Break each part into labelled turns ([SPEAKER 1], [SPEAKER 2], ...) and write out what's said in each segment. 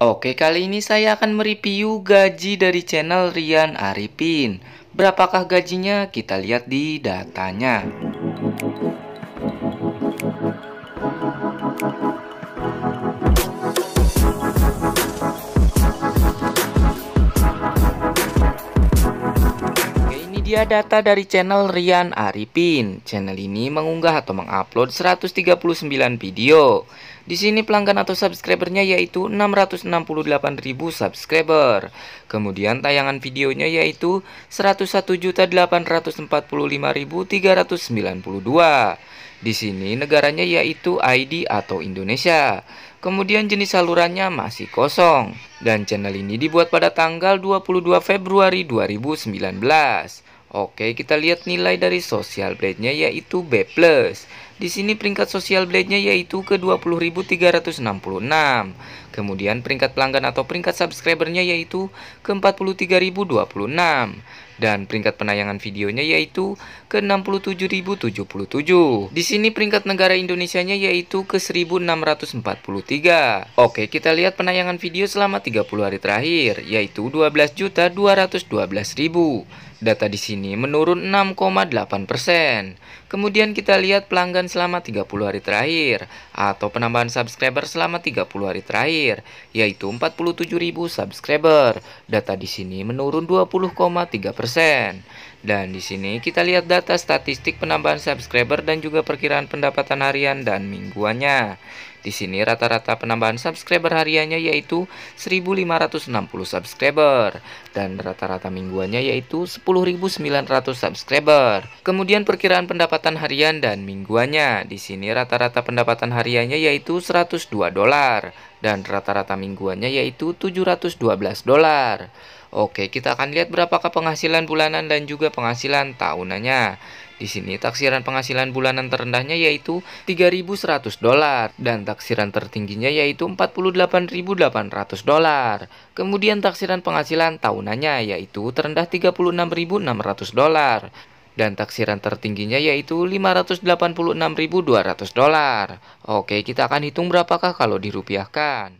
[SPEAKER 1] Oke, kali ini saya akan mereview gaji dari channel Rian Arifin. Berapakah gajinya? Kita lihat di datanya. Dia data dari channel Rian Arifin. Channel ini mengunggah atau mengupload 139 video. Di sini pelanggan atau subscribernya yaitu 668.000 subscriber. Kemudian tayangan videonya yaitu 101.845.392. Di sini negaranya yaitu ID atau Indonesia. Kemudian jenis salurannya masih kosong. Dan channel ini dibuat pada tanggal 22 Februari 2019. Oke, kita lihat nilai dari social blade-nya yaitu B+. Di sini peringkat sosial blade-nya yaitu ke 20.366. Kemudian peringkat pelanggan atau peringkat subscribernya yaitu ke 43.026 dan peringkat penayangan videonya yaitu ke 67.077. Di sini peringkat negara Indonesia nya yaitu ke 1.643. Oke, kita lihat penayangan video selama 30 hari terakhir yaitu 12.212.000. Data di sini menurun 6,8%. Kemudian kita lihat pelanggan selama 30 hari terakhir atau penambahan subscriber selama 30 hari terakhir yaitu 47.000 subscriber. Data di sini menurun 20,3%. Dan di sini kita lihat data statistik penambahan subscriber dan juga perkiraan pendapatan harian dan mingguannya. Di sini rata-rata penambahan subscriber hariannya yaitu 1560 subscriber dan rata-rata mingguannya yaitu 10.900 subscriber. Kemudian perkiraan pendapatan harian dan mingguannya. Di sini rata-rata pendapatan hariannya yaitu 102 dolar dan rata-rata mingguannya yaitu 712 dolar. Oke, kita akan lihat berapakah penghasilan bulanan dan juga penghasilan tahunannya. Di sini taksiran penghasilan bulanan terendahnya yaitu 3.100 dolar dan taksiran tertingginya yaitu 48.800 dolar. Kemudian taksiran penghasilan tahunannya yaitu terendah 36.600 dolar dan taksiran tertingginya yaitu 586.200 dolar. Oke, kita akan hitung berapakah kalau dirupiahkan.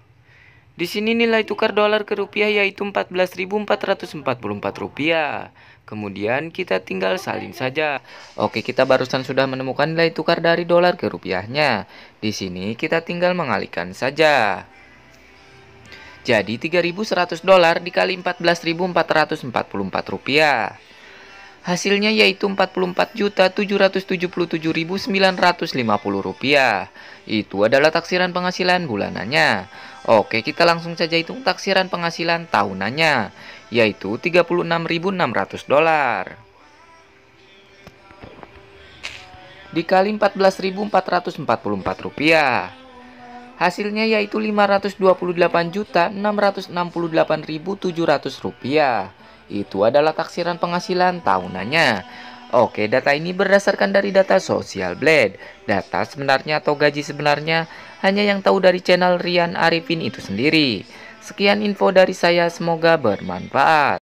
[SPEAKER 1] Di sini nilai tukar dolar ke rupiah yaitu 14.444 rupiah. Kemudian kita tinggal salin saja. Oke, kita barusan sudah menemukan nilai tukar dari dolar ke rupiahnya. Di sini kita tinggal mengalihkan saja. Jadi 3.100 dolar dikali 14.444 rupiah. Hasilnya yaitu Rp44.777.950. Itu adalah taksiran penghasilan bulanannya. Oke, kita langsung saja hitung taksiran penghasilan tahunannya, yaitu 36.600 dolar. Dikali 14.444 rupiah. Hasilnya yaitu 528.668.700 rupiah. Itu adalah taksiran penghasilan tahunannya. Oke, data ini berdasarkan dari data Social Blade. Data sebenarnya atau gaji sebenarnya hanya yang tahu dari channel Rian Arifin itu sendiri. Sekian info dari saya, semoga bermanfaat.